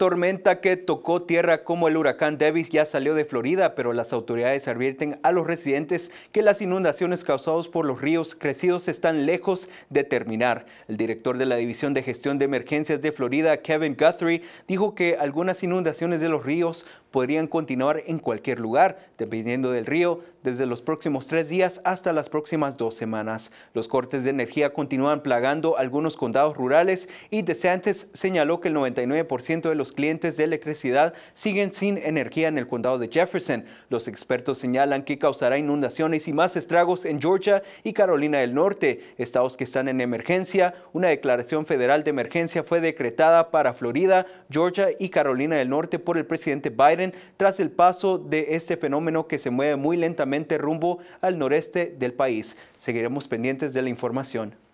tormenta que tocó tierra como el huracán Davis ya salió de Florida, pero las autoridades advierten a los residentes que las inundaciones causadas por los ríos crecidos están lejos de terminar. El director de la División de Gestión de Emergencias de Florida, Kevin Guthrie, dijo que algunas inundaciones de los ríos podrían continuar en cualquier lugar, dependiendo del río, desde los próximos tres días hasta las próximas dos semanas. Los cortes de energía continúan plagando algunos condados rurales y DeSantis señaló que el 99% de los clientes de electricidad siguen sin energía en el condado de Jefferson. Los expertos señalan que causará inundaciones y más estragos en Georgia y Carolina del Norte, estados que están en emergencia. Una declaración federal de emergencia fue decretada para Florida, Georgia y Carolina del Norte por el presidente Biden tras el paso de este fenómeno que se mueve muy lentamente rumbo al noreste del país. Seguiremos pendientes de la información.